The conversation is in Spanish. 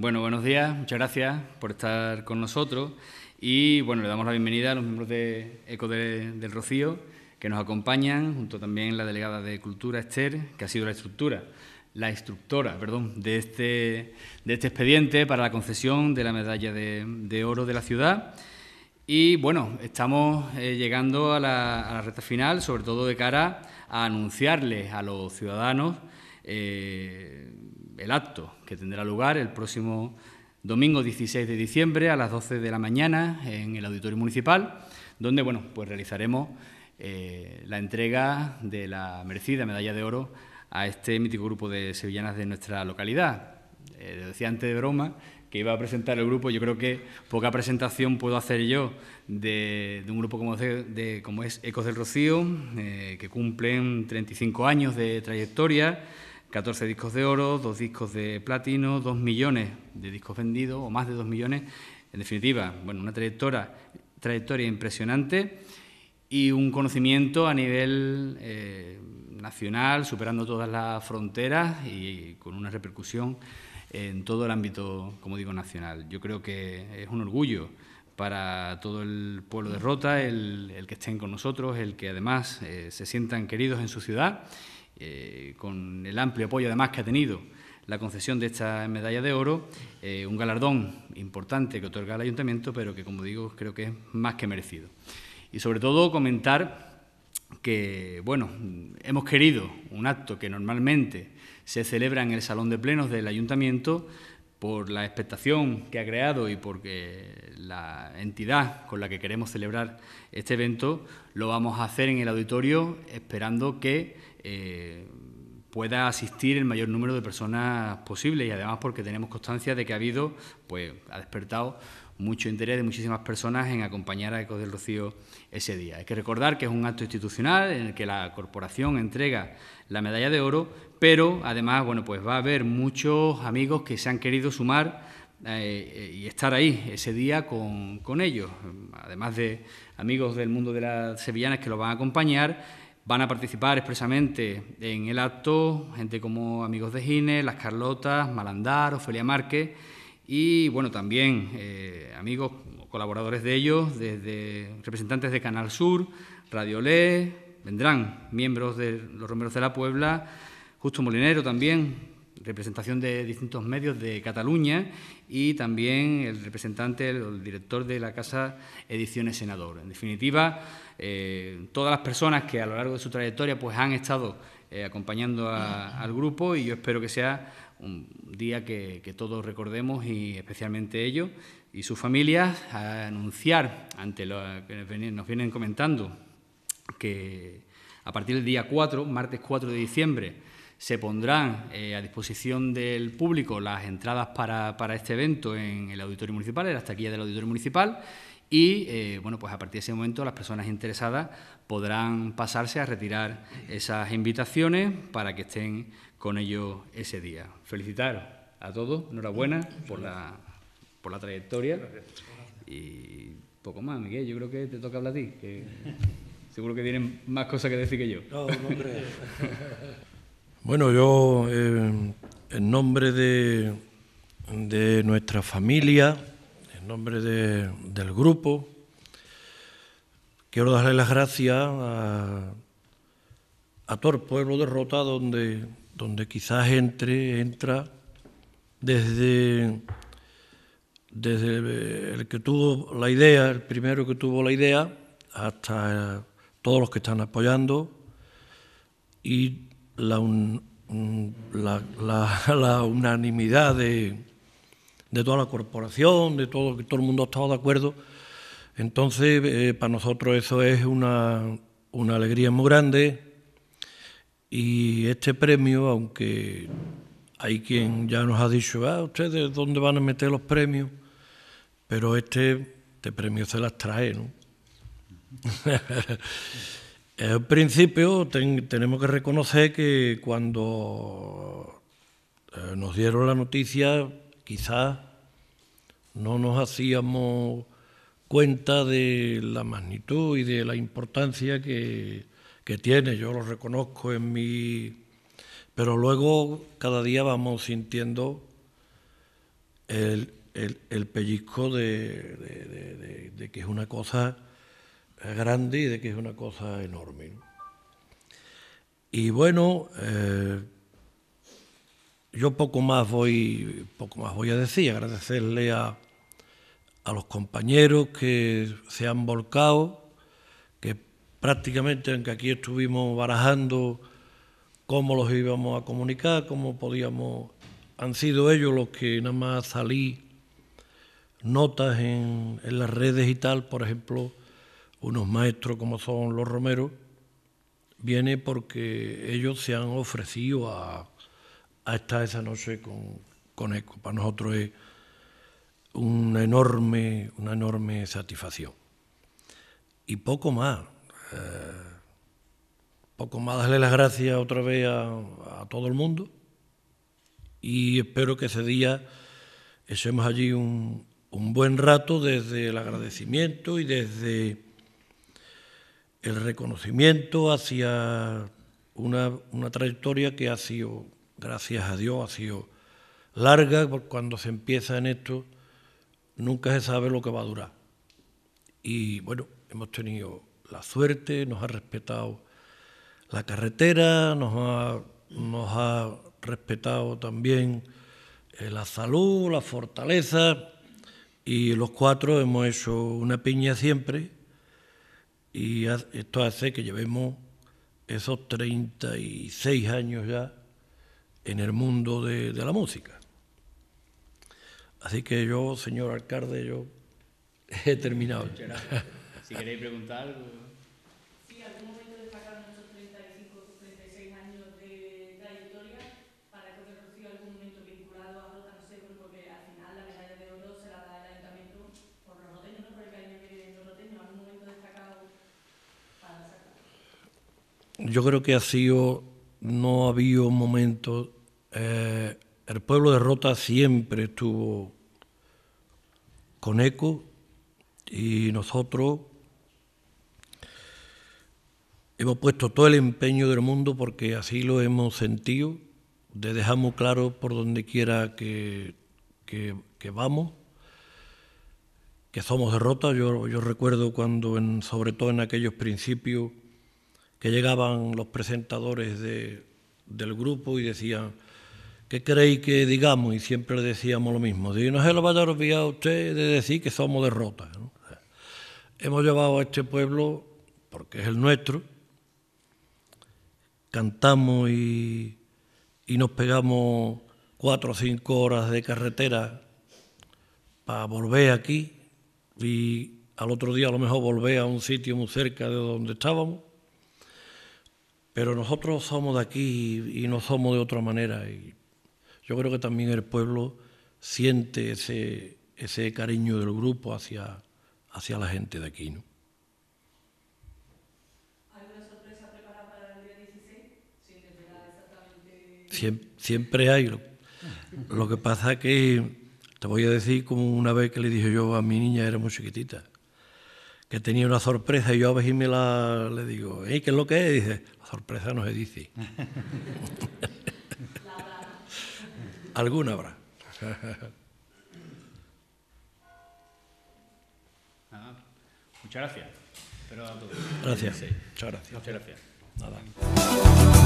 Bueno, buenos días, muchas gracias por estar con nosotros y bueno, le damos la bienvenida a los miembros de ECO del Rocío que nos acompañan, junto también la delegada de Cultura, Esther, que ha sido la estructura la instructora perdón, de, este, de este expediente para la concesión de la medalla de, oro de la ciudad. Y bueno, estamos eh, llegando a la, a la, recta final, sobre todo de cara a anunciarles a los ciudadanos eh, el acto que tendrá lugar el próximo domingo 16 de diciembre a las 12 de la mañana en el Auditorio Municipal, donde bueno, pues realizaremos eh, la entrega de la merecida medalla de oro a este mítico grupo de sevillanas de nuestra localidad. Eh, decía antes de broma que iba a presentar el grupo, yo creo que poca presentación puedo hacer yo de, un grupo como, es Ecos del Rocío, eh, que cumplen 35 años de trayectoria, 14 discos de oro, dos discos de platino, ...dos millones de discos vendidos o más de 2 millones. En definitiva, bueno, una trayectoria, trayectoria impresionante y un conocimiento a nivel eh, nacional, superando todas las fronteras y con una repercusión en todo el ámbito, como digo, nacional. Yo creo que es un orgullo para todo el pueblo de Rota el, que estén con nosotros, el que además eh, se sientan queridos en su ciudad eh, con el amplio apoyo además que ha tenido la concesión de esta medalla de oro, eh, un galardón importante que otorga el ayuntamiento, pero que, como digo, creo que es más que merecido. Y sobre todo comentar que, bueno, hemos querido un acto que normalmente se celebra en el Salón de Plenos del Ayuntamiento, por la expectación que ha creado y porque la entidad con la que queremos celebrar este evento, lo vamos a hacer en el auditorio esperando que eh, pueda asistir el mayor número de personas posible y además porque tenemos constancia de que ha habido, pues ha despertado mucho interés de muchísimas personas en acompañar a Ecos del Rocío ese día. Hay que recordar que es un acto institucional en el que la corporación entrega la medalla de oro, pero además, bueno, pues va a haber muchos amigos que se han querido sumar eh, y estar ahí ese día con, ellos, además de amigos del mundo de las sevillanas que los van a acompañar. Van a participar expresamente en el acto gente como Amigos de Gine, Las Carlotas, Malandar, Ofelia Márquez y bueno, también eh, amigos, colaboradores de ellos, desde representantes de Canal Sur, Radio Le vendrán miembros de los Romeros de la Puebla, Justo Molinero también, representación de distintos medios de Cataluña y también el representante, el director de la Casa Ediciones Senador. En definitiva, eh, todas las personas que a lo largo de su trayectoria pues, han estado eh, acompañando al grupo y yo espero que sea un día que, que todos recordemos y especialmente ellos y sus familias a anunciar ante lo que nos vienen comentando que a partir del día 4, martes 4 de diciembre, se pondrán eh, a disposición del público las entradas para, este evento en el Auditorio Municipal, en las taquillas del Auditorio Municipal. Y eh, bueno, pues a partir de ese momento las personas interesadas podrán pasarse a retirar esas invitaciones para que estén con ellos ese día. Felicitar a todos, enhorabuena por la, por la trayectoria. Y poco más, Miguel, yo creo que te toca hablar a ti, que seguro que tienen más cosas que decir que yo. No, hombre… Bueno, yo eh, en nombre de, nuestra familia, en nombre del grupo, quiero darle las gracias a, todo el pueblo derrotado donde, donde quizás entre, entra desde, desde el que tuvo la idea, el primero que tuvo la idea, hasta todos los que están apoyando y la, unanimidad de, toda la corporación, de todo, que todo el mundo ha estado de acuerdo. Entonces, eh, para nosotros eso es una, alegría muy grande y este premio, aunque hay quien ya nos ha dicho, ah, ustedes dónde van a meter los premios, pero este, este premio se las trae, ¿no? En eh, principio tenemos que reconocer que cuando eh, nos dieron la noticia, quizás no nos hacíamos cuenta de la magnitud y de la importancia que, tiene. Yo lo reconozco en mi... Pero luego cada día vamos sintiendo el, pellizco de que es una cosa grande y de que es una cosa enorme. Y bueno, eh, yo poco más, voy, poco más voy a decir, agradecerle a, a los compañeros que se han volcado, que prácticamente, aunque aquí estuvimos barajando cómo los íbamos a comunicar, cómo podíamos, han sido ellos los que nada más salí notas en, en las redes y tal, por ejemplo, unos maestros como son los romeros, viene porque ellos se han ofrecido a, a estar esa noche con, con ECO. Para nosotros es una enorme, una enorme satisfacción. Y poco más. Eh, poco más darle las gracias otra vez a, todo el mundo. Y espero que ese día echemos allí un, un buen rato desde el agradecimiento y desde el reconocimiento hacia una, trayectoria que ha sido, gracias a Dios, ha sido larga, porque cuando se empieza en esto nunca se sabe lo que va a durar. Y bueno, hemos tenido la suerte, nos ha respetado la carretera, nos ha, nos ha respetado también eh, la salud, la fortaleza, y los cuatro hemos hecho una piña siempre y esto hace que llevemos esos 36 años ya en el mundo de, la música. Así que yo, señor alcalde, yo he terminado. Si queréis preguntar algo. Sí, algún yo creo que ha sido, no ha habido momento. Eh, el pueblo de Rota siempre estuvo con eco y nosotros hemos puesto todo el empeño del mundo porque así lo hemos sentido, de dejamos claro por donde quiera que, vamos, que somos derrotas. Yo, yo recuerdo cuando, en, sobre todo en aquellos principios, que llegaban los presentadores del grupo y decían, ¿qué creéis que digamos? Y siempre decíamos lo mismo, de no se lo vaya a olvidar usted de decir que somos derrotas. Hemos llevado a este pueblo, porque es el nuestro, cantamos y nos pegamos cuatro o cinco horas de carretera para volver aquí y al otro día a lo mejor volver a un sitio muy cerca de donde estábamos pero nosotros somos de aquí y, no somos de otra manera. Y yo creo que también el pueblo siente ese, ese cariño del grupo hacia, hacia la gente de aquí. ¿no? Siempre, siempre hay. Lo que pasa que, te voy a decir como una vez que le dije yo a mi niña, era muy chiquitita, que tenía una sorpresa y yo a veces me la, le digo, ¿eh? ¿qué es lo que es? Y dice, la sorpresa no se dice. Alguna habrá. Nada. Muchas gracias. Pero a todos. Gracias. Muchas gracias. Muchas gracias. Nada.